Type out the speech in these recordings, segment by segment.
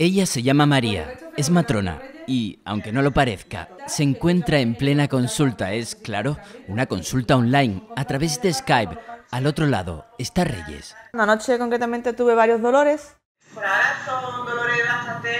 Ella se llama María, es matrona y, aunque no lo parezca, se encuentra en plena consulta. Es, claro, una consulta online a través de Skype. Al otro lado está Reyes. noche concretamente tuve varios dolores. son dolores bastante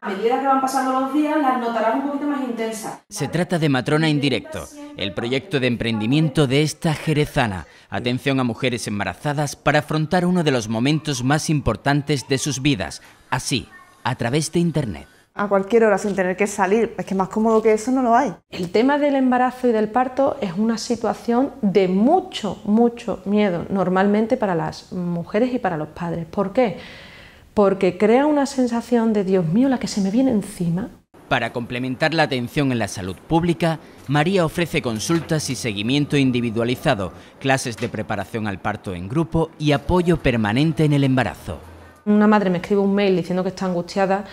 A medida que van pasando los días las notarás un poquito más intensas. Se trata de Matrona en directo, el proyecto de emprendimiento de esta jerezana. Atención a mujeres embarazadas para afrontar uno de los momentos más importantes de sus vidas. Así a través de Internet. A cualquier hora sin tener que salir, es que más cómodo que eso no lo hay. El tema del embarazo y del parto es una situación de mucho, mucho miedo, normalmente para las mujeres y para los padres. ¿Por qué? Porque crea una sensación de Dios mío, la que se me viene encima. Para complementar la atención en la salud pública, María ofrece consultas y seguimiento individualizado, clases de preparación al parto en grupo y apoyo permanente en el embarazo. Una madre me escribe un mail diciendo que está angustiada.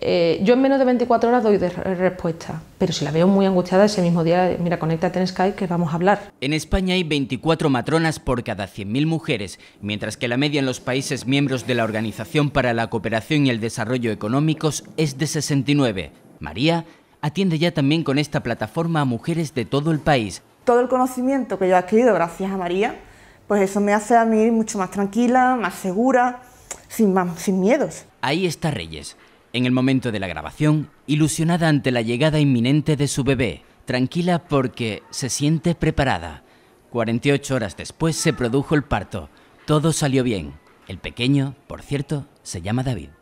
Eh, yo en menos de 24 horas doy de respuesta, pero si la veo muy angustiada ese mismo día, mira, conéctate en Skype que vamos a hablar. En España hay 24 matronas por cada 100.000 mujeres, mientras que la media en los países miembros de la Organización para la Cooperación y el Desarrollo Económicos es de 69. María atiende ya también con esta plataforma a mujeres de todo el país. Todo el conocimiento que yo he adquirido gracias a María, pues eso me hace a mí mucho más tranquila, más segura, sin, sin miedos. Ahí está Reyes, en el momento de la grabación, ilusionada ante la llegada inminente de su bebé, tranquila porque se siente preparada. 48 horas después se produjo el parto. Todo salió bien. El pequeño, por cierto, se llama David.